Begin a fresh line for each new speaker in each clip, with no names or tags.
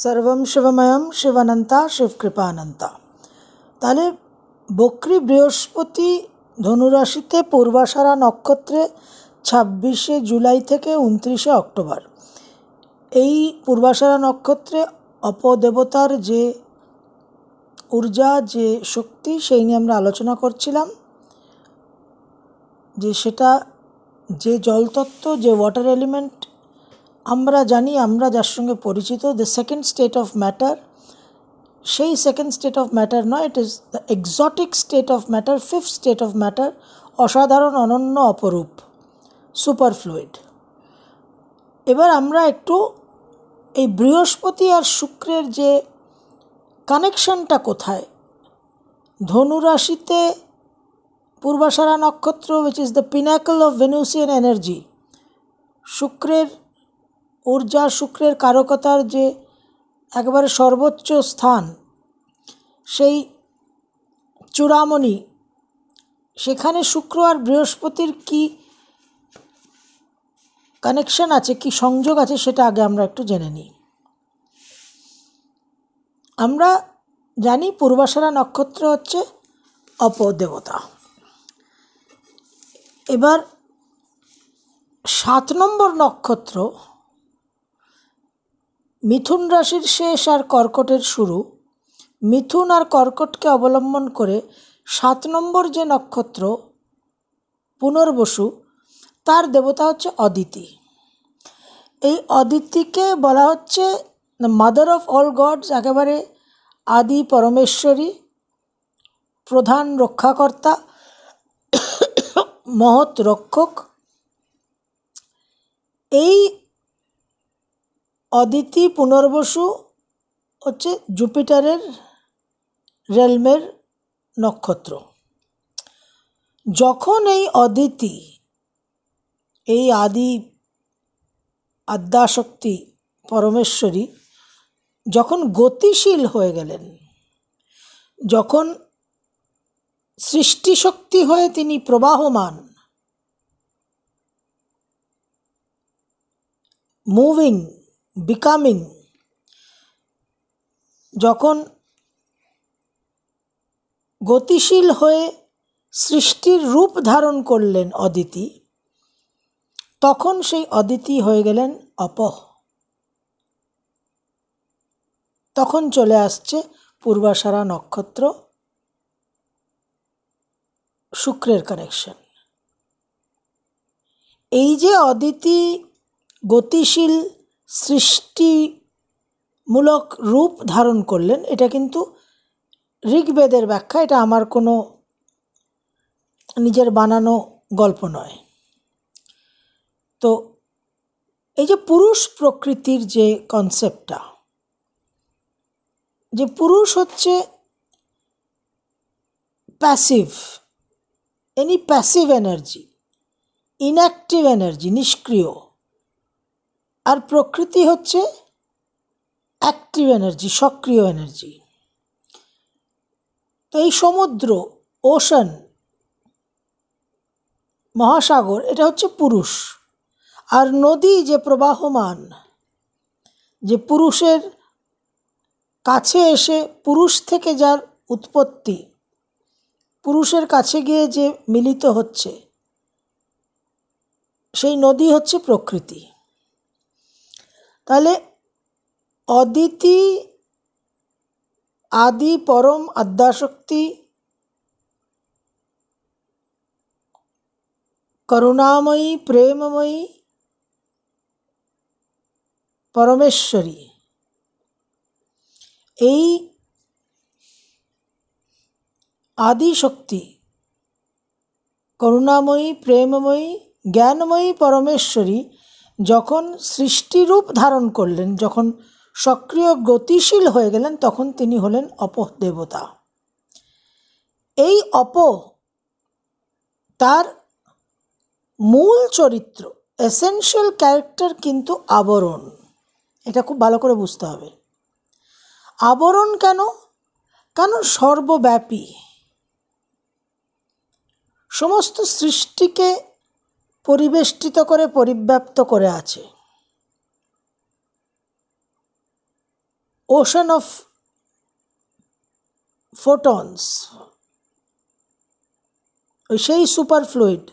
সর্বম শিবময়ম শিবানন্তা শিবকৃপানন্তা তাহলে বক্রি বৃহস্পতি ধনুরাশিতে পূর্বাশারা নক্ষত্রে ছাব্বিশে জুলাই থেকে উনত্রিশে অক্টোবর এই পূর্বাশারা নক্ষত্রে অপদেবতার যে ঊর্জা যে শক্তি সেই নিয়ে আমরা আলোচনা করছিলাম যে সেটা যে জলতত্ত্ব যে ওয়াটার এলিমেন্ট আমরা জানি আমরা যার সঙ্গে পরিচিত the second state of matter সেই সেকেন্ড স্টেট অফ ম্যাটার নয় it is the exotic state of matter fifth state of matter অসাধারণ অনন্য অপরূপ সুপার ফ্লুইড এবার আমরা একটু এই বৃহস্পতি আর শুক্রের যে কানেকশনটা কোথায় ধনুরাশিতে পূর্বাশারা নক্ষত্র which is the pinnacle of Venusian energy শুক্রের ঊর্জা শুক্রের কারকতার যে একবারে সর্বোচ্চ স্থান সেই চূড়ামণি সেখানে শুক্র আর বৃহস্পতির কি কানেকশন আছে কি সংযোগ আছে সেটা আগে আমরা একটু জেনে নিই আমরা জানি পূর্বাশারা নক্ষত্র হচ্ছে অপদেবতা এবার সাত নম্বর নক্ষত্র মিথুন রাশির শেষ আর কর্কটের শুরু মিথুন আর কর্কটকে অবলম্বন করে সাত নম্বর যে নক্ষত্র পুনর্বসু তার দেবতা হচ্ছে অদিতি এই অদিতিকে বলা হচ্ছে মাদার অফ অল গডস একেবারে আদি পরমেশ্বরী প্রধান রক্ষাকর্তা মহৎ রক্ষক এই অদিতি পুনর্বসু হচ্ছে জুপিটারের রেলমের নক্ষত্র যখন এই অদিতি এই আদি আদ্যাশক্তি পরমেশ্বরী যখন গতিশীল হয়ে গেলেন যখন সৃষ্টিশক্তি হয়ে তিনি প্রবাহমান মুভিং বিকামিং যখন গতিশীল হয়ে সৃষ্টির রূপ ধারণ করলেন অদিতি তখন সেই অদিতি হয়ে গেলেন অপহ তখন চলে আসছে পূর্বাশারা নক্ষত্র শুক্রের কানেকশন এই যে অদিতি গতিশীল সৃষ্টিমূলক রূপ ধারণ করলেন এটা কিন্তু ঋগ্বেদের ব্যাখ্যা এটা আমার কোনো নিজের বানানো গল্প নয় তো এই যে পুরুষ প্রকৃতির যে কনসেপ্টটা যে পুরুষ হচ্ছে passive any passive energy inactive energy নিষ্ক্রিয় আর প্রকৃতি হচ্ছে অ্যাক্টিভ এনার্জি সক্রিয় এনার্জি তো এই সমুদ্র ওশান মহাসাগর এটা হচ্ছে পুরুষ আর নদী যে প্রবাহমান যে পুরুষের কাছে এসে পুরুষ থেকে যার উৎপত্তি পুরুষের কাছে গিয়ে যে মিলিত হচ্ছে সেই নদী হচ্ছে প্রকৃতি তাহলে অদিতি আদি পরম আদ্যাশক্তি করুণাময়ী প্রেমময়ী পরমেশ্বরী এই আদিশক্তি করুণাময়ী প্রেমময়ী জ্ঞানময়ী পরমেশ্বরী যখন সৃষ্টিরূপ ধারণ করলেন যখন সক্রিয় গতিশীল হয়ে গেলেন তখন তিনি হলেন অপহ দেবতা এই অপ তার মূল চরিত্র এসেনশিয়াল ক্যারেক্টার কিন্তু আবরণ এটা খুব ভালো করে বুঝতে হবে আবরণ কেন কেন সর্বব্যাপী সমস্ত সৃষ্টিকে পরিবেষ্টিত করে পরিব্যাপ্ত করে আছে ocean অফ ফোটনস সেই সুপার ফ্লুইড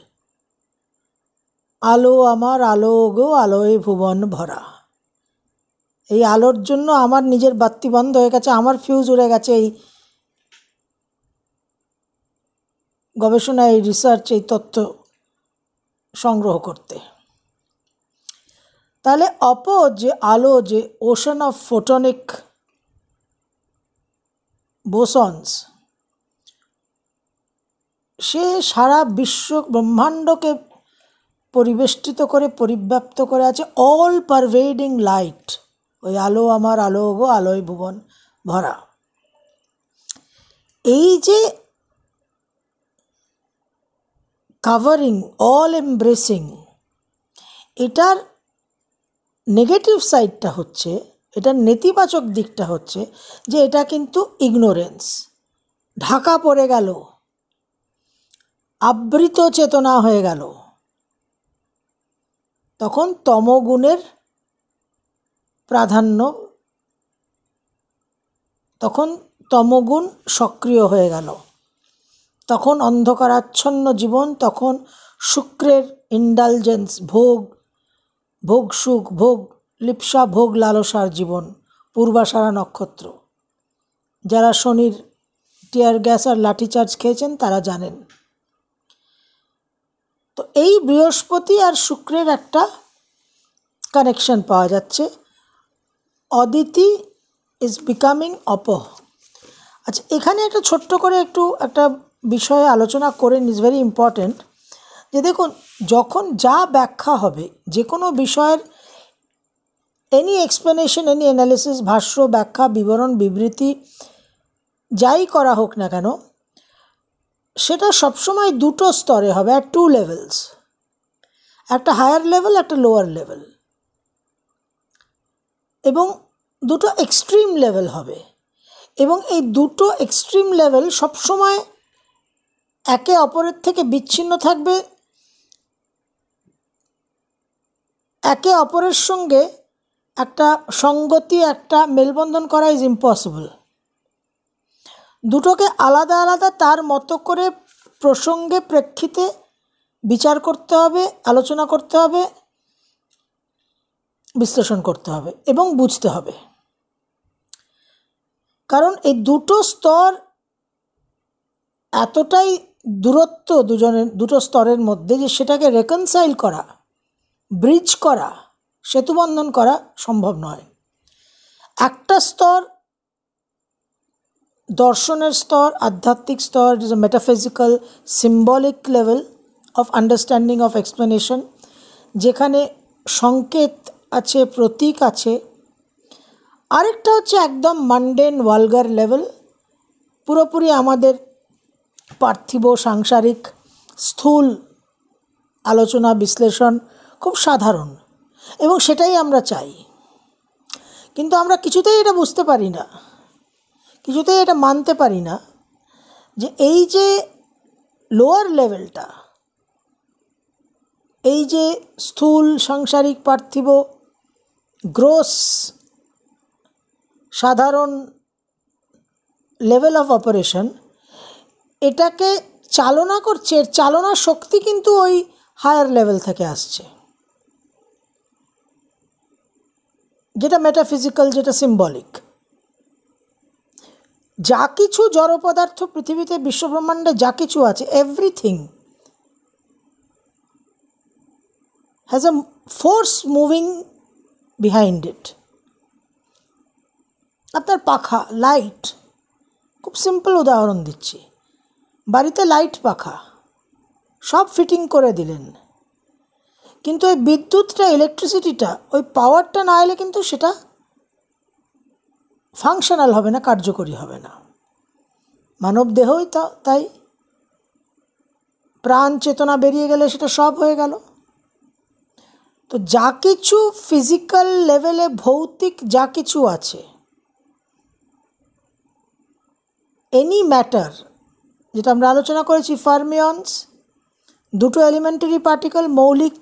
আলো আমার আলো গো আলোয় ভুবন ভরা এই আলোর জন্য আমার নিজের বাত্তি বন্ধ হয়ে গেছে আমার ফিউজ উড়ে গেছে এই গবেষণা এই রিসার্চ এই তথ্য সংগ্রহ করতে তাহলে অপ যে আলো যে ওশন অফ ফোটনিক বোসন্স সে সারা বিশ্ব ব্রহ্মাণ্ডকে পরিবেষ্টিত করে পরিব্যাপ্ত করে আছে অল পারভেডিং লাইট ওই আলো আমার আলো গো আলোয় ভুবন ভরা এই যে কাভারিং অল এমব্রেসিং এটার নেগেটিভ সাইডটা হচ্ছে এটার নেতিবাচক দিকটা হচ্ছে যে এটা কিন্তু ইগনোরেন্স ঢাকা পড়ে গেল আবৃত চেতনা হয়ে গেল তখন তমগুণের প্রাধান্য তখন তমগুণ সক্রিয় হয়ে গেল তখন অন্ধকারাচ্ছন্ন জীবন তখন শুক্রের ইন্ডালজেন্স ভোগ ভোগ সুখ ভোগ লিপসা ভোগ লালসার জীবন পূর্বাশারা নক্ষত্র যারা শনির টিয়ার গ্যাস আর লাঠিচার্জ খেয়েছেন তারা জানেন তো এই বৃহস্পতি আর শুক্রের একটা কানেকশন পাওয়া যাচ্ছে অদিতি ইজ বিকামিং অপহ আচ্ছা এখানে একটা ছোট্ট করে একটু একটা বিষয়ে আলোচনা করেন ইজ ভেরি ইম্পর্ট্যান্ট যে দেখুন যখন যা ব্যাখ্যা হবে যে কোনো বিষয়ের এনি এক্সপ্লেনেশন এনি অ্যানালিসিস ভাষ্য ব্যাখ্যা বিবরণ বিবৃতি যাই করা হোক না কেন সেটা সবসময় দুটো স্তরে হবে অ্যাট টু লেভেলস একটা হায়ার লেভেল একটা লোয়ার লেভেল এবং দুটো এক্সট্রিম লেভেল হবে এবং এই দুটো এক্সট্রিম লেভেল সবসময় একে অপরের থেকে বিচ্ছিন্ন থাকবে একে অপরের সঙ্গে একটা সঙ্গতি একটা মেলবন্ধন করা ইজ ইম্পসিবল দুটোকে আলাদা আলাদা তার মতো করে প্রসঙ্গে প্রেক্ষিতে বিচার করতে হবে আলোচনা করতে হবে বিশ্লেষণ করতে হবে এবং বুঝতে হবে কারণ এই দুটো স্তর এতটাই দূরত্ব দুজনের দুটো স্তরের মধ্যে যে সেটাকে রেকনসাইল করা ব্রিজ করা সেতুবন্ধন করা সম্ভব নয় একটা স্তর দর্শনের স্তর আধ্যাত্মিক স্তর is a metaphysical symbolic level of understanding of explanation যেখানে সংকেত আছে প্রতীক আছে আরেকটা হচ্ছে একদম মান্ডেন ওয়ালগার লেভেল পুরোপুরি আমাদের পার্থিব সাংসারিক স্থূল আলোচনা বিশ্লেষণ খুব সাধারণ এবং সেটাই আমরা চাই কিন্তু আমরা কিছুতেই এটা বুঝতে পারি না কিছুতেই এটা মানতে পারি না যে এই যে লোয়ার লেভেলটা এই যে স্থূল সাংসারিক পার্থিব গ্রোস সাধারণ লেভেল অফ অপারেশন এটাকে চালনা করছে এর চালনা শক্তি কিন্তু ওই হায়ার লেভেল থেকে আসছে যেটা মেটাফিজিক্যাল যেটা সিম্বলিক যা কিছু জড় পদার্থ পৃথিবীতে বিশ্বব্রহ্মাণ্ডে যা কিছু আছে everything has a force moving behind it আপনার পাখা লাইট খুব সিম্পল উদাহরণ দিচ্ছি বাড়িতে লাইট পাখা সব ফিটিং করে দিলেন কিন্তু ওই বিদ্যুৎটা ইলেকট্রিসিটিটা ওই পাওয়ারটা না এলে কিন্তু সেটা ফাংশনাল হবে না কার্যকরী হবে না মানব দেহই তাই প্রাণ চেতনা বেরিয়ে গেলে সেটা সব হয়ে গেল তো যা কিছু ফিজিক্যাল লেভেলে ভৌতিক যা কিছু আছে এনি ম্যাটার যেটা আমরা আলোচনা করেছি ফার্মিয়ন্স দুটো এলিমেন্টারি পার্টিকল মৌলিক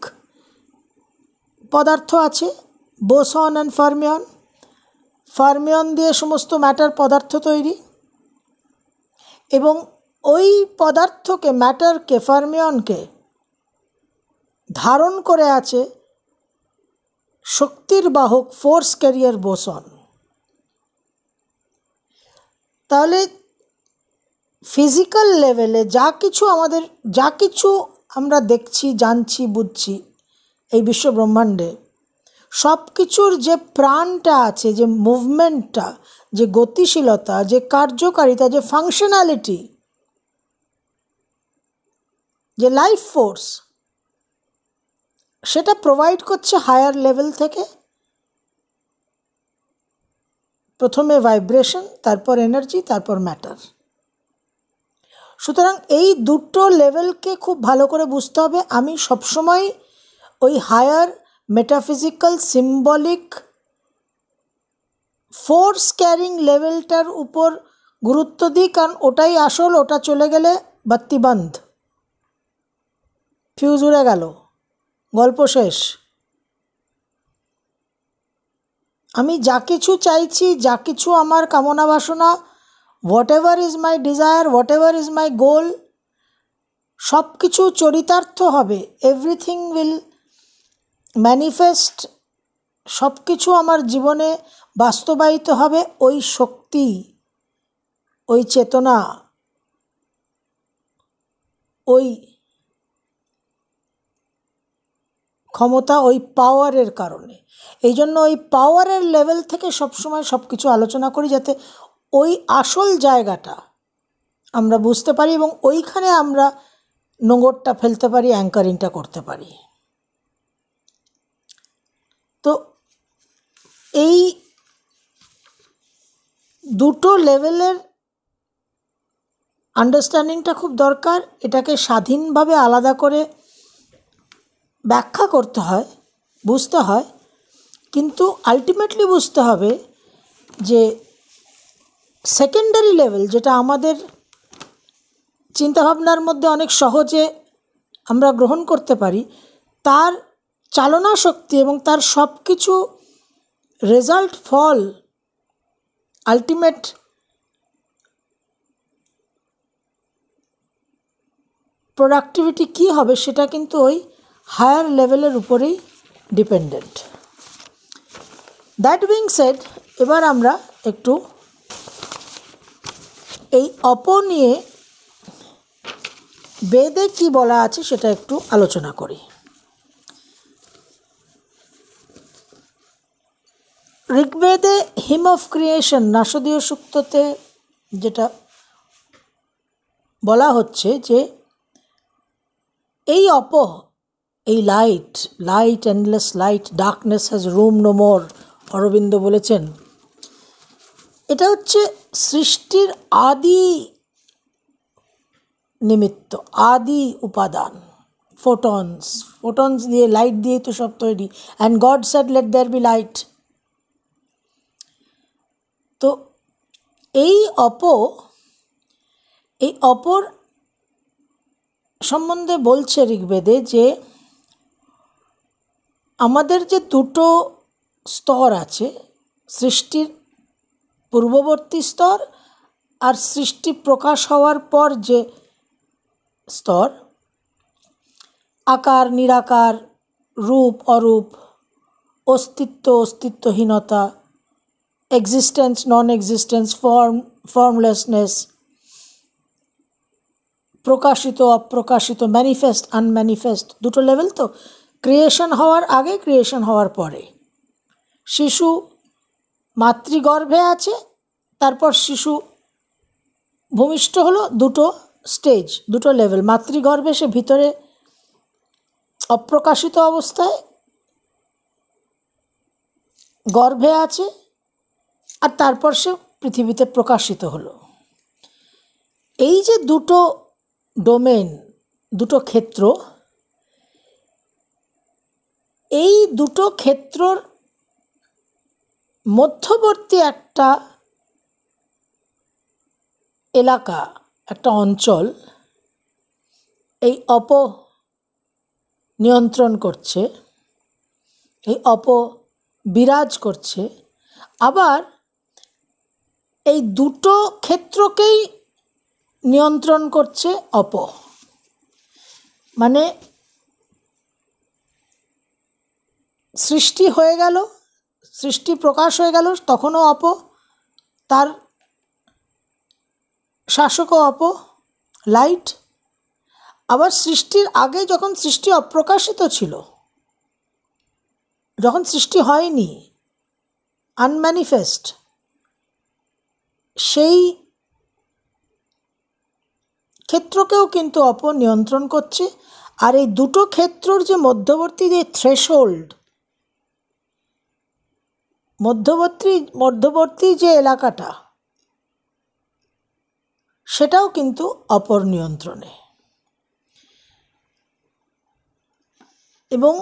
পদার্থ আছে বোসন অ্যান্ড ফার্মিয়ন ফার্মিয়ন দিয়ে সমস্ত ম্যাটার পদার্থ তৈরি এবং ওই পদার্থকে ম্যাটারকে ফার্মিয়নকে ধারণ করে আছে শক্তির বাহক ফোর্স ক্যারিয়ার বোসন তাহলে ফিজিক্যাল লেভেলে যা কিছু আমাদের যা কিছু আমরা দেখছি জানছি বুঝছি এই বিশ্ব ব্রহ্মাণ্ডে সব কিছুর যে প্রাণটা আছে যে মুভমেন্টটা যে গতিশীলতা যে কার্যকারিতা যে ফাংশনালিটি যে লাইফ ফোর্স সেটা প্রোভাইড করছে হায়ার লেভেল থেকে প্রথমে ভাইব্রেশন তারপর এনার্জি তারপর ম্যাটার সুতরাং এই দুটো লেভেলকে খুব ভালো করে বুঝতে হবে আমি সবসময় ওই higher metaphysical symbolic force carrying লেভেলটার উপর গুরুত্ব দিই কারণ ওটাই আসল ওটা চলে গেলে বাত্তিবন্ধ ফিউজ উড়ে গেল গল্প শেষ আমি যা কিছু চাইছি যা কিছু আমার কামনা বাসনা what is my desire what is my goal সব কিছু চরিতার্থ হবে এভরিথিং উইল ম্যানিফেস্ট সব কিছু আমার জীবনে বাস্তবায়িত হবে ওই শক্তি ওই চেতনা ওই ক্ষমতা ওই পাওয়ারের কারণে এই জন্য ওই পাওয়ারের লেভেল থেকে সবসময় সব কিছু আলোচনা করি যাতে ওই আসল জায়গাটা আমরা বুঝতে পারি এবং ওইখানে আমরা নোঙরটা ফেলতে পারি অ্যাঙ্কারিংটা করতে পারি তো এই দুটো লেভেলের আন্ডারস্ট্যান্ডিংটা খুব দরকার এটাকে স্বাধীনভাবে আলাদা করে ব্যাখ্যা করতে হয় বুঝতে হয় কিন্তু আলটিমেটলি বুঝতে হবে যে সেকেন্ডারি লেভেল যেটা আমাদের চিন্তাভাবনার মধ্যে অনেক সহজে আমরা গ্রহণ করতে পারি তার চালনা শক্তি এবং তার সব কিছু রেজাল্ট ফল আলটিমেট প্রোডাক্টিভিটি কি হবে সেটা কিন্তু ওই হায়ার লেভেলের উপরেই ডিপেন্ডেন্ট দ্যাট বিং সেড এবার আমরা একটু এই অপ নিয়ে বেদে কি বলা আছে সেটা একটু আলোচনা করি ঋগ্বেদে হিম অফ ক্রিয়েশন নাসদীয় সূক্ততে যেটা বলা হচ্ছে যে এই অপ এই light light endless light darkness has room no more Aurobindo বলেছেন এটা হচ্ছে সৃষ্টির আদি নিমিত্ত আদি উপাদান ফোটনস ফোটনস দিয়ে লাইট দিয়ে তো সব তৈরি and God set let there be light তো এই অপ এই অপর সম্বন্ধে বলছে ঋগ্বেদে যে আমাদের যে দুটো স্তর আছে সৃষ্টির পূর্ববর্তী স্তর আর সৃষ্টি প্রকাশ হওয়ার পর যে স্তর আকার নিরাকার রূপ অরূপ অস্তিত্ব অস্তিত্বহীনতা existence non existence form formlessness প্রকাশিত অপ্রকাশিত ম্যানিফেস্ট আনম্যানিফেস্ট দুটো লেভেল তো ক্রিয়েশন হওয়ার আগে ক্রিয়েশন হওয়ার পরে শিশু মাতৃগর্ভে আছে তারপর শিশু ভূমিষ্ঠ হলো দুটো স্টেজ দুটো লেভেল মাতৃগর্ভে সে ভিতরে অপ্রকাশিত অবস্থায় গর্ভে আছে আর তারপর সে পৃথিবীতে প্রকাশিত হলো এই যে দুটো ডোমেন দুটো ক্ষেত্র এই দুটো ক্ষেত্রর মধ্যবর্তী একটা এলাকা একটা অঞ্চল এই অপ নিয়ন্ত্রণ করছে এই অপ বিরাজ করছে আবার এই দুটো ক্ষেত্রকেই নিয়ন্ত্রণ করছে অপ মানে সৃষ্টি হয়ে গেল সৃষ্টি প্রকাশ হয়ে গেল তখনও অপ তার শাসকও অপ লাইট আবার সৃষ্টির আগে যখন সৃষ্টি অপ্রকাশিত ছিল যখন সৃষ্টি হয়নি আনম্যানিফেস্ট সেই ক্ষেত্রকেও কিন্তু অপ নিয়ন্ত্রণ করছে আর এই দুটো ক্ষেত্রর যে মধ্যবর্তী যে থ্রেশহোল্ড মধ্যবর্তী মধ্যবর্তী যে এলাকাটা সেটাও কিন্তু অপর নিয়ন্ত্রণে এবং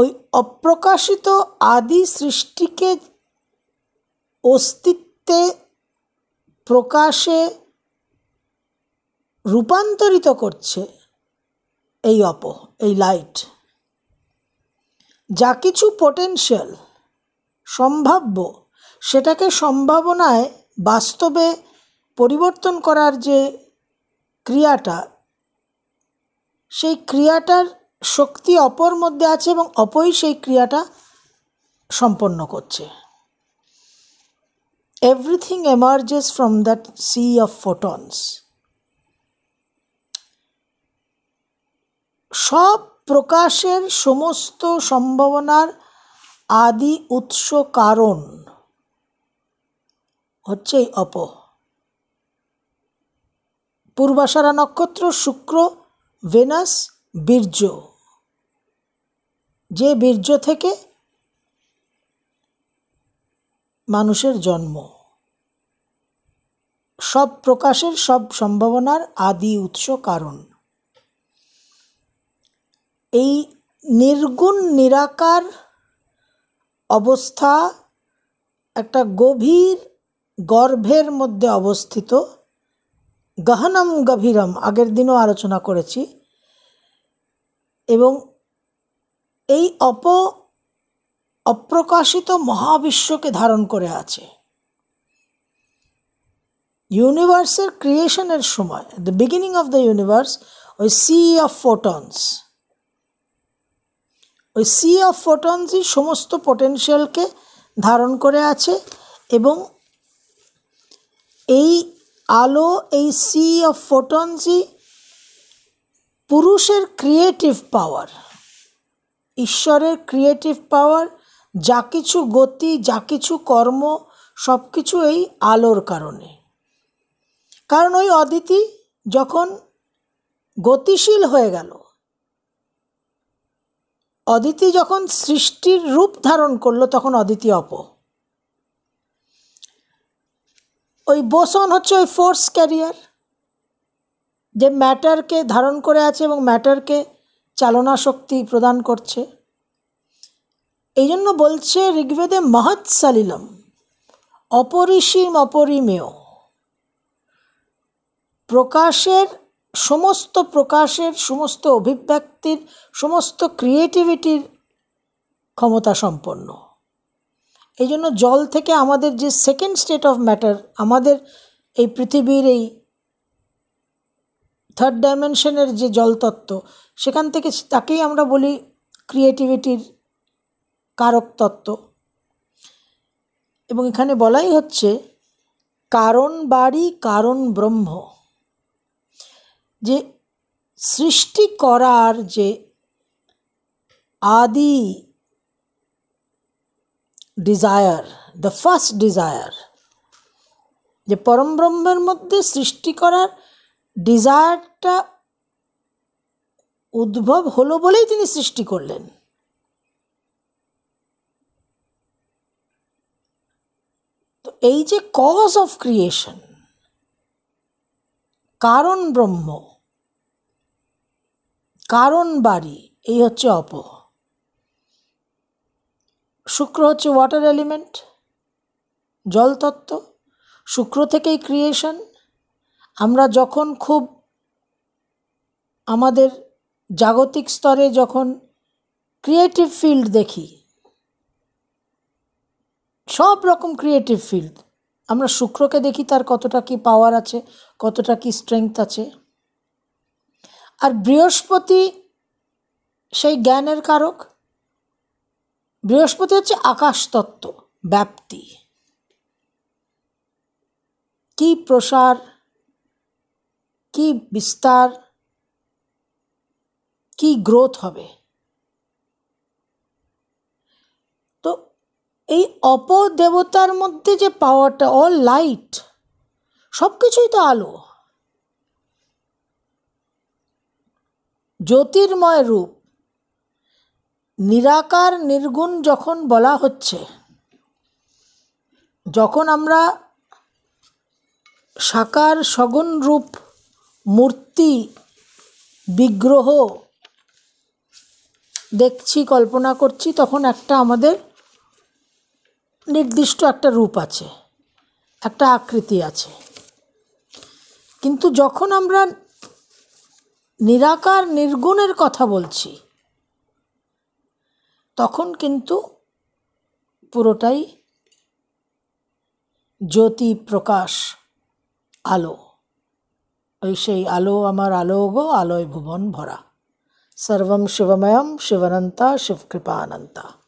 ওই অপ্রকাশিত আদি সৃষ্টিকে অস্তিত্বে প্রকাশে রূপান্তরিত করছে এই অপ এই লাইট যা কিছু পটেনশিয়াল সম্ভাব্য সেটাকে সম্ভাবনায় বাস্তবে পরিবর্তন করার যে ক্রিয়াটা সেই ক্রিয়াটার শক্তি অপর মধ্যে আছে এবং অপরই সেই ক্রিয়াটা সম্পন্ন করছে everything emerges from that sea of photons সব প্রকাশের সমস্ত সম্ভাবনার আদি উৎস কারণ হচ্ছে অপ পূর্বাশারা নক্ষত্র শুক্র ভেনাস বীর্য যে বীর্য থেকে মানুষের জন্ম সব প্রকাশের সব সম্ভাবনার আদি উৎস কারণ এই নির্গুণ নিরাকার অবস্থা একটা গভীর গর্ভের মধ্যে অবস্থিত গহনম গভীরম আগের দিনও আলোচনা করেছি এবং এই অপ অপ্রকাশিত মহাবিশ্বকে ধারণ করে আছে ইউনিভার্সের ক্রিয়েশনের সময় the beginning of the universe ওই সি অফ ফোটনস ওই সি অফ ফোটনসই সমস্ত পোটেনশিয়ালকে ধারণ করে আছে এবং এই আলো এই সি অফ ফোটনসই পুরুষের ক্রিয়েটিভ পাওয়ার ঈশ্বরের ক্রিয়েটিভ পাওয়ার যা কিছু গতি যা কিছু কর্ম সব কিছু এই আলোর কারণে কারণ ওই অদিতি যখন গতিশীল হয়ে গেল অদিতি যখন সৃষ্টির রূপ ধারণ করলো তখন অদিতি অপ ওই বোসন হচ্ছে ওই ফোর্স ক্যারিয়ার যে ম্যাটারকে ধারণ করে আছে এবং ম্যাটারকে চালনা শক্তি প্রদান করছে এই জন্য বলছে ঋগ্বেদে মহৎ সালিলম অপরিসীম অপরিমেয় প্রকাশের সমস্ত প্রকাশের সমস্ত অভিব্যক্তির সমস্ত ক্রিয়েটিভিটির ক্ষমতা সম্পন্ন এই জন্য জল থেকে আমাদের যে সেকেন্ড স্টেট অফ ম্যাটার আমাদের এই পৃথিবীর এই থার্ড ডাইমেনশনের যে জলতত্ত্ব সেখান থেকে তাকেই আমরা বলি ক্রিয়েটিভিটির কারক তত্ত্ব এবং এখানে বলাই হচ্ছে কারণ বাড়ি কারণ ব্রহ্ম যে সৃষ্টি করার যে আদি ডিজায়ার দ্য ফার্স্ট ডিজায়ার যে পরম ব্রহ্মের মধ্যে সৃষ্টি করার ডিজায়ারটা উদ্ভব হলো বলেই তিনি সৃষ্টি করলেন তো এই যে কজ অফ ক্রিয়েশন কারণ ব্রহ্ম কারণ বাড়ি এই হচ্ছে অপ শুক্র হচ্ছে ওয়াটার এলিমেন্ট জলতত্ত্ব শুক্র থেকেই ক্রিয়েশন আমরা যখন খুব আমাদের জাগতিক স্তরে যখন ক্রিয়েটিভ ফিল্ড দেখি সব রকম ক্রিয়েটিভ ফিল্ড আমরা শুক্রকে দেখি তার কতটা কি পাওয়ার আছে কতটা কি স্ট্রেংথ আছে আর বৃহস্পতি সেই জ্ঞানের কারক বৃহস্পতি হচ্ছে আকাশতত্ত্ব ব্যাপ্তি কি প্রসার কি বিস্তার কি গ্রোথ হবে এই অপদেবতার মধ্যে যে পাওয়ারটা অল লাইট সব কিছুই তো আলো জ্যোতির্ময় রূপ নিরাকার নির্গুণ যখন বলা হচ্ছে যখন আমরা সাকার সগুণ রূপ মূর্তি বিগ্রহ দেখছি কল্পনা করছি তখন একটা আমাদের নির্দিষ্ট একটা রূপ আছে একটা আকৃতি আছে কিন্তু যখন আমরা নিরাকার নির্গুণের কথা বলছি তখন কিন্তু পুরোটাই জ্যোতি প্রকাশ আলো ওই সেই আলো আমার আলো গো আলোয় ভুবন ভরা সর্বম শিবময়ম শিবনন্তা শিবকৃপা অনন্তা